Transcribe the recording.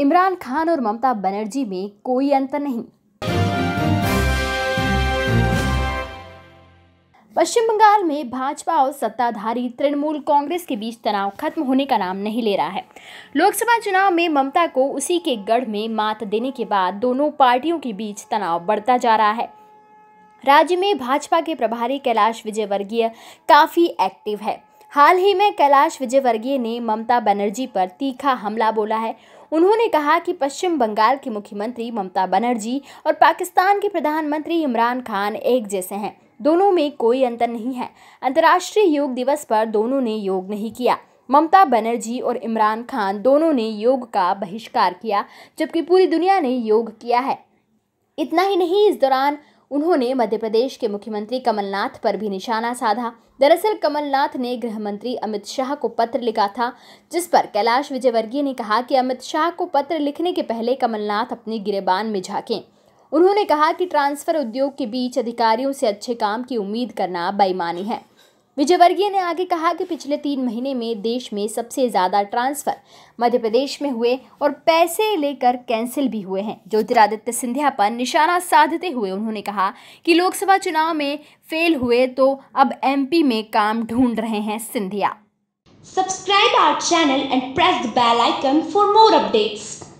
इमरान खान और ममता बनर्जी में कोई अंतर नहीं पश्चिम बंगाल में भाजपा और सत्ताधारी तृणमूल कांग्रेस के बीच तनाव खत्म होने का नाम नहीं ले रहा है लोकसभा चुनाव में ममता को उसी के गढ़ में मात देने के बाद दोनों पार्टियों के बीच तनाव बढ़ता जा रहा है राज्य में भाजपा के प्रभारी कैलाश विजयवर्गीय काफ़ी एक्टिव है हाल ही में कैलाश विजयवर्गीय ने ममता बनर्जी पर तीखा हमला बोला है उन्होंने कहा कि पश्चिम बंगाल की मुख्यमंत्री ममता बनर्जी और पाकिस्तान के प्रधानमंत्री इमरान खान एक जैसे हैं दोनों में कोई अंतर नहीं है अंतर्राष्ट्रीय योग दिवस पर दोनों ने योग नहीं किया ममता बनर्जी और इमरान खान दोनों ने योग का बहिष्कार किया जबकि पूरी दुनिया ने योग किया है इतना ही नहीं इस दौरान उन्होंने मध्य प्रदेश के मुख्यमंत्री कमलनाथ पर भी निशाना साधा दरअसल कमलनाथ ने गृह मंत्री अमित शाह को पत्र लिखा था जिस पर कैलाश विजयवर्गीय ने कहा कि अमित शाह को पत्र लिखने के पहले कमलनाथ अपने गिरेबान में झाँकें उन्होंने कहा कि ट्रांसफ़र उद्योग के बीच अधिकारियों से अच्छे काम की उम्मीद करना बेईमानी है विजयवर्गीय ने आगे कहा कि पिछले तीन महीने में देश में सबसे ज़्यादा ट्रांसफ़र मध्य प्रदेश में हुए और पैसे लेकर कैंसिल भी हुए हैं ज्योतिरादित्य सिंधिया पर निशाना साधते हुए उन्होंने कहा कि लोकसभा चुनाव में फेल हुए तो अब एमपी में काम ढूंढ रहे हैं सिंधिया subscribe our channel and press the bell icon for more updates